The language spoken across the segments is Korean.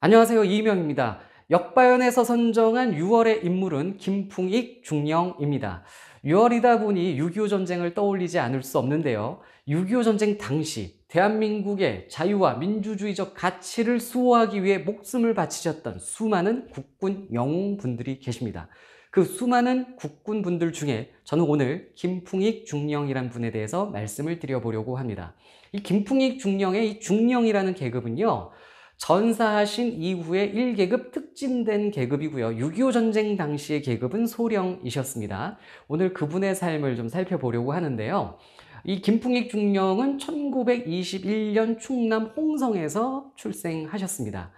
안녕하세요. 이명입니다. 역바연에서 선정한 6월의 인물은 김풍익 중령입니다. 6월이다 보니 6.25 전쟁을 떠올리지 않을 수 없는데요. 6.25 전쟁 당시 대한민국의 자유와 민주주의적 가치를 수호하기 위해 목숨을 바치셨던 수많은 국군 영웅분들이 계십니다. 그 수많은 국군분들 중에 저는 오늘 김풍익 중령이란 분에 대해서 말씀을 드려보려고 합니다. 이 김풍익 중령의 이 중령이라는 계급은요. 전사하신 이후에 1계급 특진된 계급이고요. 6.25 전쟁 당시의 계급은 소령이셨습니다. 오늘 그분의 삶을 좀 살펴보려고 하는데요. 이 김풍익 중령은 1921년 충남 홍성에서 출생하셨습니다.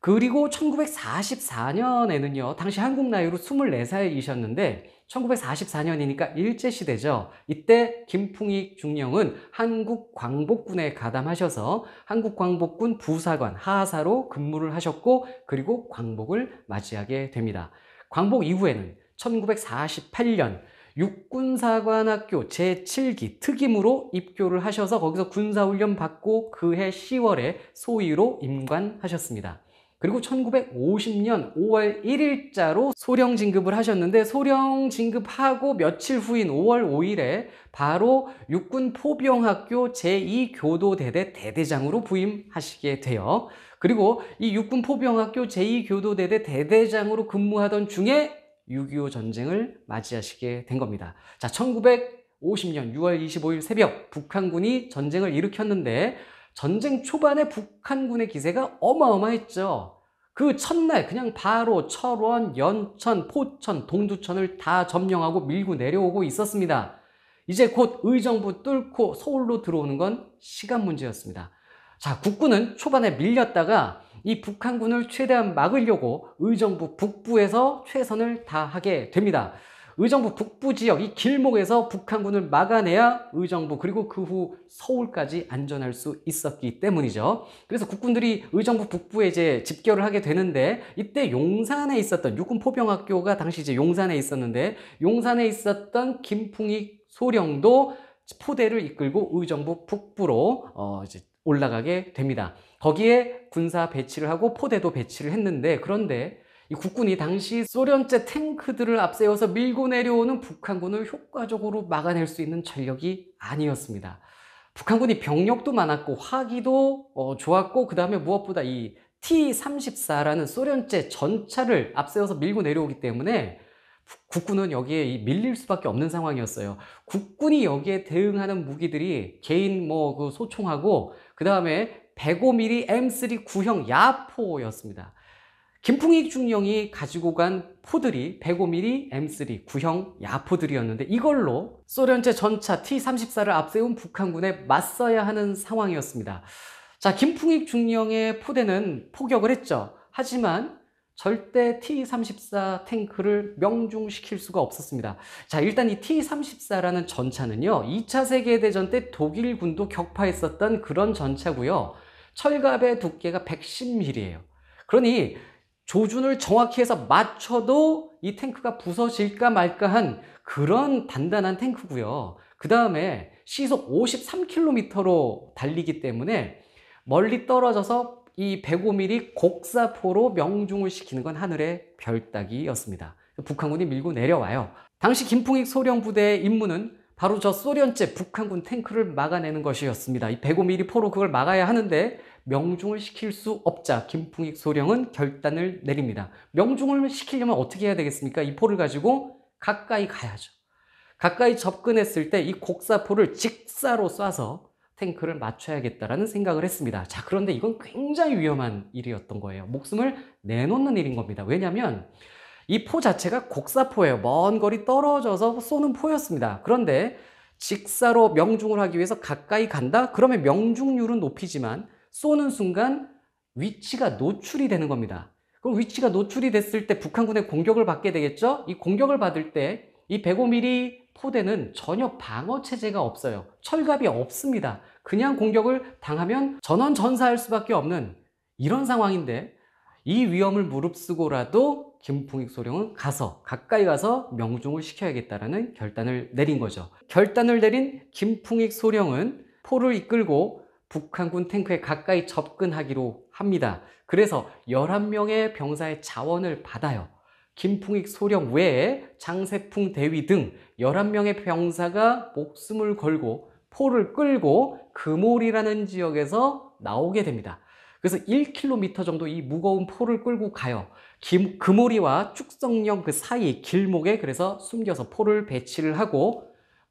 그리고 1944년에는요, 당시 한국 나이로 24살이셨는데, 1944년이니까 일제시대죠. 이때 김풍익 중령은 한국광복군에 가담하셔서 한국광복군 부사관 하하사로 근무를 하셨고, 그리고 광복을 맞이하게 됩니다. 광복 이후에는 1948년 육군사관학교 제7기 특임으로 입교를 하셔서 거기서 군사훈련 받고 그해 10월에 소위로 임관하셨습니다. 그리고 1950년 5월 1일자로 소령 진급을 하셨는데 소령 진급하고 며칠 후인 5월 5일에 바로 육군 포병학교 제2교도대대 대대장으로 부임하시게 돼요. 그리고 이 육군 포병학교 제2교도대대 대대장으로 근무하던 중에 6.25 전쟁을 맞이하시게 된 겁니다. 자, 1950년 6월 25일 새벽 북한군이 전쟁을 일으켰는데 전쟁 초반에 북한군의 기세가 어마어마했죠. 그 첫날 그냥 바로 철원, 연천, 포천, 동두천을 다 점령하고 밀고 내려오고 있었습니다. 이제 곧 의정부 뚫고 서울로 들어오는 건 시간 문제였습니다. 자, 국군은 초반에 밀렸다가 이 북한군을 최대한 막으려고 의정부 북부에서 최선을 다하게 됩니다. 의정부 북부 지역 이 길목에서 북한군을 막아내야 의정부 그리고 그 후 서울까지 안전할 수 있었기 때문이죠. 그래서 국군들이 의정부 북부에 이제 집결을 하게 되는데 이때 용산에 있었던 육군 포병학교가 당시 이제 용산에 있었는데 용산에 있었던 김풍익 소령도 포대를 이끌고 의정부 북부로 어 이제 올라가게 됩니다. 거기에 군사 배치를 하고 포대도 배치를 했는데 그런데 이 국군이 당시 소련제 탱크들을 앞세워서 밀고 내려오는 북한군을 효과적으로 막아낼 수 있는 전력이 아니었습니다. 북한군이 병력도 많았고 화기도 어, 좋았고 그 다음에 무엇보다 이 T-34라는 소련제 전차를 앞세워서 밀고 내려오기 때문에 국군은 여기에 밀릴 수밖에 없는 상황이었어요. 국군이 여기에 대응하는 무기들이 개인 뭐그 소총하고 그 다음에 105mm M3 구형 야포였습니다. 김풍익 중령이 가지고 간 포들이 105mm M3 구형 야포들이었는데 이걸로 소련제 전차 T-34를 앞세운 북한군에 맞서야 하는 상황이었습니다. 자, 김풍익 중령의 포대는 포격을 했죠. 하지만 절대 T-34 탱크를 명중시킬 수가 없었습니다. 자, 일단 이 T-34라는 전차는요. 2차 세계대전 때 독일군도 격파했었던 그런 전차고요. 철갑의 두께가 110mm예요. 그러니 조준을 정확히 해서 맞춰도 이 탱크가 부서질까 말까 한 그런 단단한 탱크고요. 그 다음에 시속 53km로 달리기 때문에 멀리 떨어져서 이 105mm 곡사포로 명중을 시키는 건 하늘의 별따기였습니다. 북한군이 밀고 내려와요. 당시 김풍익 소령 부대의 임무는 바로 저 소련제 북한군 탱크를 막아내는 것이었습니다. 이 105mm 포로 그걸 막아야 하는데 명중을 시킬 수 없자 김풍익 소령은 결단을 내립니다. 명중을 시키려면 어떻게 해야 되겠습니까? 이 포를 가지고 가까이 가야죠. 가까이 접근했을 때 이 곡사포를 직사로 쏴서 탱크를 맞춰야겠다라는 생각을 했습니다. 자, 그런데 이건 굉장히 위험한 일이었던 거예요. 목숨을 내놓는 일인 겁니다. 왜냐하면 이 포 자체가 곡사포예요. 먼 거리 떨어져서 쏘는 포였습니다. 그런데 직사로 명중을 하기 위해서 가까이 간다? 그러면 명중률은 높이지만 쏘는 순간 위치가 노출이 되는 겁니다. 그럼 위치가 노출이 됐을 때 북한군의 공격을 받게 되겠죠? 이 공격을 받을 때 이 105mm 포대는 전혀 방어 체제가 없어요. 철갑이 없습니다. 그냥 공격을 당하면 전원 전사할 수밖에 없는 이런 상황인데 이 위험을 무릅쓰고라도 김풍익 소령은 가서 가까이 가서 명중을 시켜야겠다라는 결단을 내린 거죠. 결단을 내린 김풍익 소령은 포를 이끌고 북한군 탱크에 가까이 접근하기로 합니다. 그래서 11명의 병사의 자원을 받아요. 김풍익 소령 외에 장세풍 대위 등 11명의 병사가 목숨을 걸고 포를 끌고 금올이라는 지역에서 나오게 됩니다. 그래서 1km 정도 이 무거운 포를 끌고 가요. 김, 금오리와 축성령 그 사이 길목에 그래서 숨겨서 포를 배치를 하고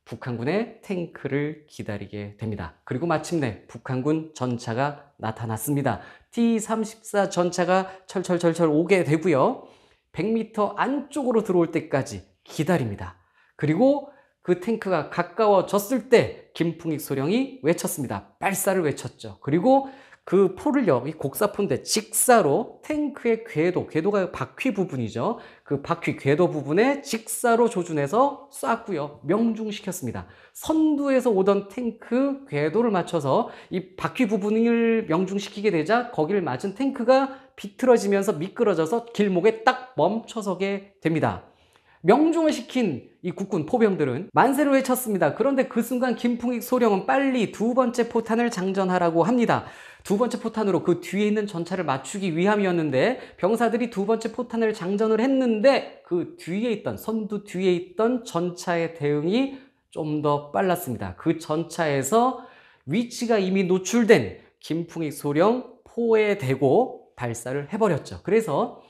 북한군의 탱크를 기다리게 됩니다. 그리고 마침내 북한군 전차가 나타났습니다. T-34 전차가 철철철철 오게 되고요. 100m 안쪽으로 들어올 때까지 기다립니다. 그리고 그 탱크가 가까워졌을 때 김풍익 소령이 외쳤습니다. 발사를 외쳤죠. 그리고 그 풀을 요이 곡사포인데 직사로 탱크의 궤도, 궤도가 바퀴 부분이죠. 그 바퀴 궤도 부분에 직사로 조준해서 쐈고요. 명중시켰습니다. 선두에서 오던 탱크 궤도를 맞춰서 이 바퀴 부분을 명중시키게 되자 거기를 맞은 탱크가 비틀어지면서 미끄러져서 길목에 딱 멈춰서게 됩니다. 명중을 시킨 이 국군 포병들은 만세를 외쳤습니다. 그런데 그 순간 김풍익 소령은 빨리 두 번째 포탄을 장전하라고 합니다. 두 번째 포탄으로 그 뒤에 있는 전차를 맞추기 위함이었는데 병사들이 두 번째 포탄을 장전을 했는데 그 뒤에 있던 선두 뒤에 있던 전차의 대응이 좀 더 빨랐습니다. 그 전차에서 위치가 이미 노출된 김풍익 소령 포에 대고 발사를 해버렸죠. 그래서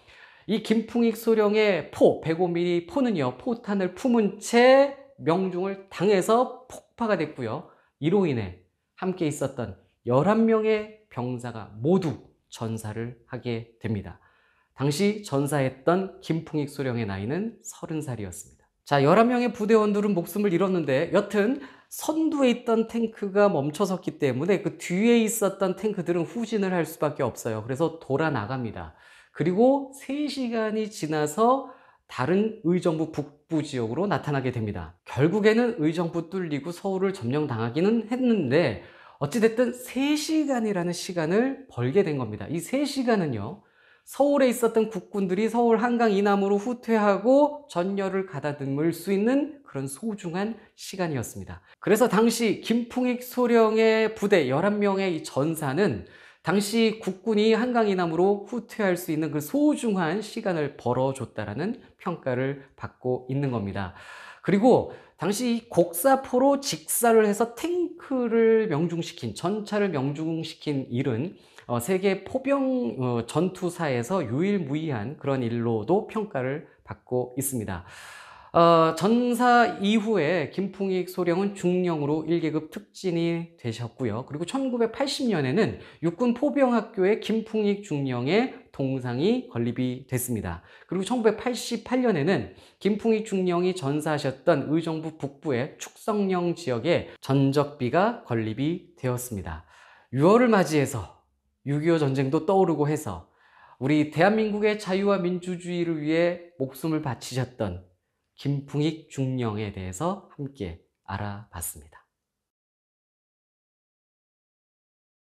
이 김풍익 소령의 포 105mm 포는요 포탄을 품은 채 명중을 당해서 폭파가 됐고요. 이로 인해 함께 있었던 11명의 병사가 모두 전사를 하게 됩니다. 당시 전사했던 김풍익 소령의 나이는 30살이었습니다. 자, 11명의 부대원들은 목숨을 잃었는데 여튼 선두에 있던 탱크가 멈춰섰기 때문에 그 뒤에 있었던 탱크들은 후진을 할 수밖에 없어요. 그래서 돌아 나갑니다. 그리고 3시간이 지나서 다른 의정부 북부 지역으로 나타나게 됩니다. 결국에는 의정부 뚫리고 서울을 점령당하기는 했는데 어찌됐든 3시간이라는 시간을 벌게 된 겁니다. 이 3시간은요. 서울에 있었던 국군들이 서울 한강 이남으로 후퇴하고 전열을 가다듬을 수 있는 그런 소중한 시간이었습니다. 그래서 당시 김풍익 소령의 부대 11명의 전사는 당시 국군이 한강 이남으로 후퇴할 수 있는 그 소중한 시간을 벌어줬다라는 평가를 받고 있는 겁니다. 그리고 당시 곡사포로 직사를 해서 탱크를 명중시킨 전차를 명중시킨 일은 어, 세계 포병 어, 전투사에서 유일무이한 그런 일로도 평가를 받고 있습니다. 어, 전사 이후에 김풍익 소령은 중령으로 1계급 특진이 되셨고요. 그리고 1980년에는 육군 포병학교의 김풍익 중령의 동상이 건립이 됐습니다. 그리고 1988년에는 김풍익 중령이 전사하셨던 의정부 북부의 축성령 지역에 전적비가 건립이 되었습니다. 6월을 맞이해서 6.25 전쟁도 떠오르고 해서 우리 대한민국의 자유와 민주주의를 위해 목숨을 바치셨던 김풍익 중령에 대해서 함께 알아봤습니다.